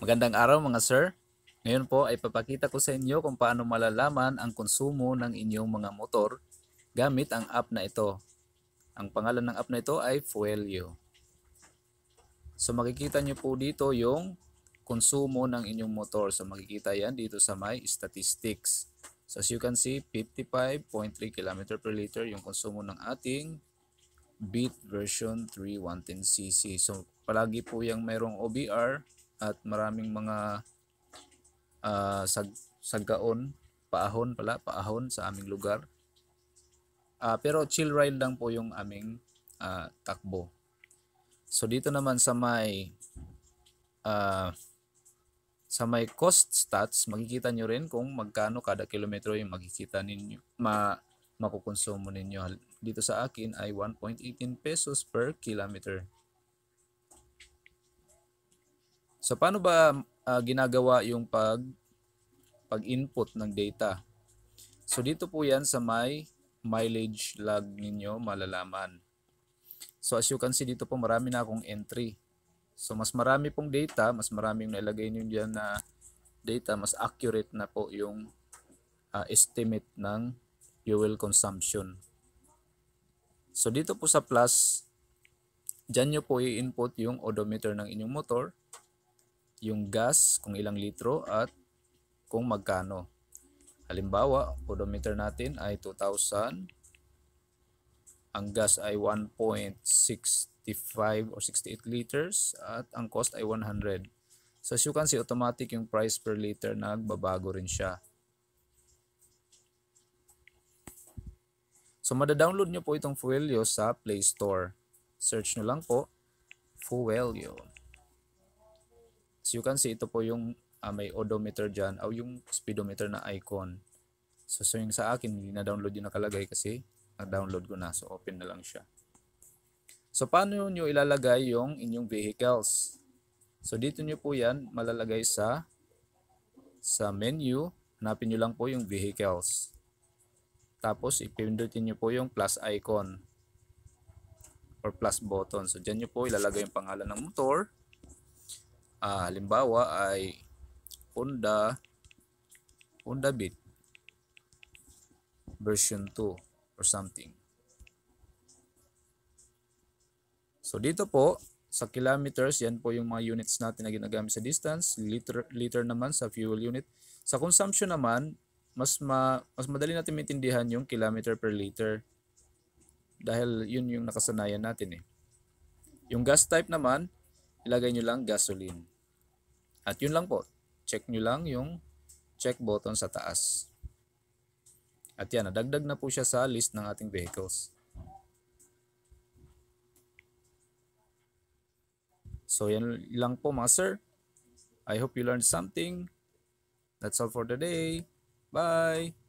Magandang araw mga sir. Ngayon po ay papakita ko sa inyo kung paano malalaman ang konsumo ng inyong mga motor gamit ang app na ito. Ang pangalan ng app na ito ay Fuelio. So makikita nyo po dito yung konsumo ng inyong motor. So makikita yan dito sa my statistics. So as you can see, 55.3 km per liter yung konsumo ng ating Beat version 3 110cc. So palagi po yung mayroong OBR at maraming mga uh, sag sagaon, paahon pala, paahon sa aming lugar. Uh, pero chill ride lang po yung aming uh, takbo. So dito naman sa may uh, sa may cost stats, makikita nyo rin kung magkano kada kilometro yung makikita ninyo, ma, makukonsumo ninyo. Dito sa akin ay 1.18 pesos per kilometer. So paano ba uh, ginagawa yung pag pag-input ng data? So dito po 'yan sa my mileage log ninyo malalaman. So as you can see dito po marami na akong entry. So mas marami pong data, mas marami yung nailagay niyo diyan na data, mas accurate na po yung uh, estimate ng fuel consumption. So dito po sa plus, dyan nyo po i-input yung odometer ng inyong motor yung gas, kung ilang litro at kung magkano. Halimbawa, odometer natin ay 2,000. Ang gas ay 1.65 or 68 liters at ang cost ay 100. So as you can see, automatic yung price per liter nagbabago rin siya. So madadownload nyo po itong Fuelio sa Play Store. Search nyo lang po, Fuelio. So you can see ito po yung uh, may odometer dyan o yung speedometer na icon. So, so yung sa akin, hindi na-download yung nakalagay kasi na-download ko na. So open na lang siya. So paano nyo ilalagay yung inyong vehicles? So dito nyo po yan malalagay sa sa menu. Hanapin nyo lang po yung vehicles. Tapos ipindutin nyo po yung plus icon or plus button. So dyan nyo po ilalagay yung pangalan ng motor ah, halimbawa ay Honda Honda Beat version 2 or something. So dito po sa kilometers, yan po yung mga units natin na ginagamit sa distance, liter liter naman sa fuel unit. Sa consumption naman, mas ma mas madali natin maintindihan yung kilometer per liter dahil yun yung nakasanayan natin eh. Yung gas type naman, ilagay nyo lang gasoline. At yun lang po. Check nyo lang yung check button sa taas. At yan, nadagdag na po siya sa list ng ating vehicles. So yan lang po mga sir. I hope you learned something. That's all for today. Bye!